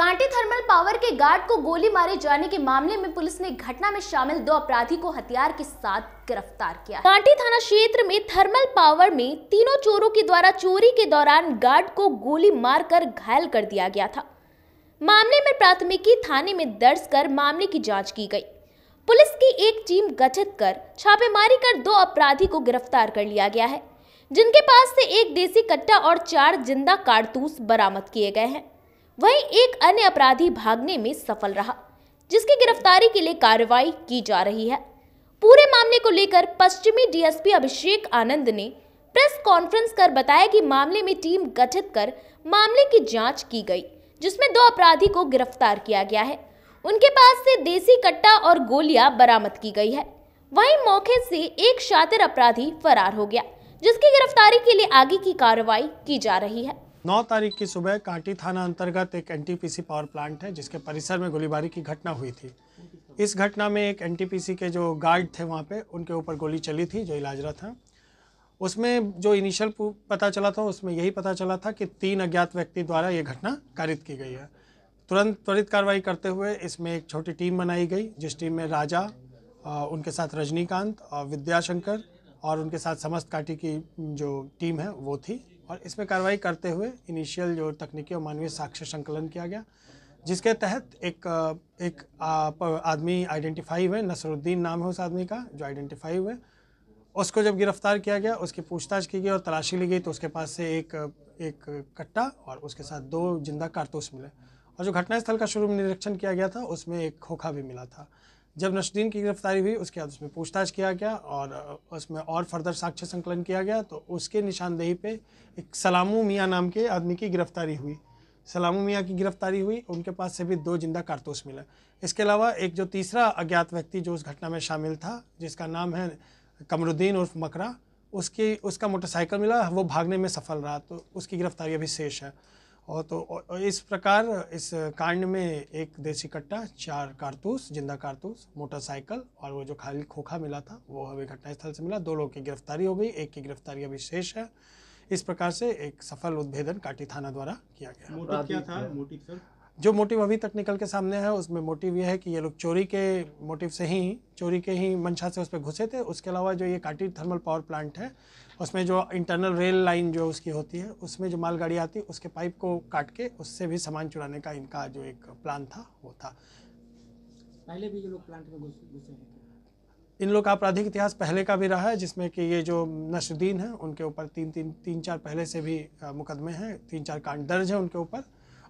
Kanti thermal power के guard को गोली मारे जाने के मामले में पुलिस ने घटना में शामिल दो अपराधी को हथियार के साथ गिरफ्तार किया कांटी थाना क्षेत्र में थर्मल पावर में तीनों चोरों के द्वारा चोरी के दौरान गार्ड को गोली मारकर घायल कर दिया गया था मामले में प्राथमिकी थाने में दर्ज कर मामले की जाँच की गई पुलिस की एक टीम गठित कर छापेमारी कर दो अपराधी को गिरफ्तार कर लिया गया है जिनके पास से एक देसी कट्टा और चार जिंदा कारतूस बरामद किए गए हैं वहीं एक अन्य अपराधी भागने में सफल रहा जिसकी गिरफ्तारी के लिए कार्रवाई की जा रही है पूरे मामले को लेकर पश्चिमी डीएसपी अभिषेक आनंद ने प्रेस कॉन्फ्रेंस कर बताया कि मामले में टीम गठित कर मामले की जांच की गई जिसमें दो अपराधी को गिरफ्तार किया गया है उनके पास से देसी कट्टा और गोलियां बरामद की गई है वहीं मौके से एक शातिर अपराधी फरार हो गया जिसकी गिरफ्तारी के लिए आगे की कार्रवाई की जा रही है 9 तारीख की सुबह कांटी थाना अंतर्गत एक एनटीपीसी पावर प्लांट है जिसके परिसर में गोलीबारी की घटना हुई थी इस घटना में एक एनटीपीसी के जो गार्ड थे वहाँ पे उनके ऊपर गोली चली थी जो इलाजरा था उसमें जो इनिशियल पता चला था उसमें यही पता चला था कि तीन अज्ञात व्यक्ति द्वारा ये घटना कारित की गई है तुरंत त्वरित कार्रवाई करते हुए इसमें एक छोटी टीम बनाई गई जिस टीम में राजा उनके साथ रजनीकांत और विद्याशंकर और उनके साथ समस्त काटी की जो टीम है वो थी और इसमें कार्रवाई करते हुए इनिशियल जो तकनीकी और मानवीय साक्ष्य संकलन किया गया जिसके तहत एक एक आदमी आइडेंटिफाई हुए नसरुद्दीन नाम है उस आदमी का जो आइडेंटिफाई हुए उसको जब गिरफ्तार किया गया उसकी पूछताछ की गई और तलाशी ली गई तो उसके पास से एक एक कट्टा और उसके साथ दो जिंदा कारतूस मिले और जो घटनास्थल का शुरू में निरीक्षण किया गया था उसमें एक खोखा भी मिला था जब नशरीन की गिरफ्तारी हुई उसके बाद उसमें पूछताछ किया गया और उसमें और फर्दर साक्ष्य संकलन किया गया तो उसके निशानदेही पे एक सलामू मियाँ नाम के आदमी की गिरफ्तारी हुई सलामू मियाँ की गिरफ्तारी हुई उनके पास से भी दो जिंदा कारतूस मिला इसके अलावा एक जो तीसरा अज्ञात व्यक्ति जो उस घटना में शामिल था जिसका नाम है कमरुद्दीन उर्फ मकरा उसकी उसका मोटरसाइकिल मिला वो भागने में सफल रहा तो उसकी गिरफ्तारी अभी शेष है और तो और इस प्रकार इस कांड में एक देसी कट्टा चार कारतूस जिंदा कारतूस मोटरसाइकिल और वो जो खाली खोखा मिला था वो हमें घटनास्थल से मिला दो लोगों की गिरफ्तारी हो गई एक की गिरफ्तारी अभी शेष है इस प्रकार से एक सफल उद्भेदन काटी थाना द्वारा किया गया मोटिव क्या था मोटिव सर जो मोटिव अभी तक निकल के सामने है उसमें मोटिव यह है कि ये लोग चोरी के मोटिव से ही चोरी के ही मंशा से उस पर घुसे थे उसके अलावा जो ये काटी थर्मल पावर प्लांट है उसमें जो इंटरनल रेल लाइन जो उसकी होती है उसमें जो मालगाड़ी आती है उसके पाइप को काट के उससे भी सामान चुराने का इनका जो एक प्लान था वो था पहले भी ये लोग प्लांट में घुसे हैं इन लोग का आपराधिक इतिहास पहले का भी रहा है जिसमें कि ये जो नशुद्दीन है उनके ऊपर तीन तीन तीन चार पहले से भी मुकदमे हैं तीन चार कांड दर्ज है उनके ऊपर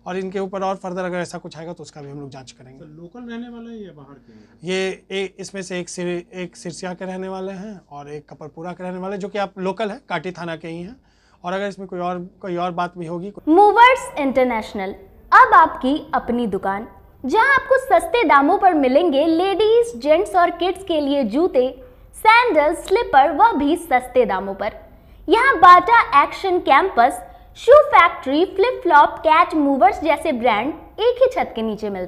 और इनके ऊपर और फर्दर अगर ऐसा कुछ आएगा तो उसका भी हम लोग जांच करेंगे लोकल रहने वाले हैं या बाहर के ये ए, इसमें से एक सिर एक सिरसिया के रहने वाले हैं और एक कपरपुरा के रहने वाले जो कि आप लोकल हैं काटी थाना के ही हैं और अगर इसमें कोई और कोई और बात भी होगी मूवर्स इंटरनेशनल अब आपकी अपनी दुकान जहाँ आपको सस्ते दामों पर मिलेंगे लेडीज जेंट्स और किड्स के लिए जूते सैंडल स्लीपर वह भी सस्ते दामों पर यहाँ Bata Action Campus shoe factory flip flop कैच मूवर्स जैसे ब्रांड एक ही छत के नीचे मिलते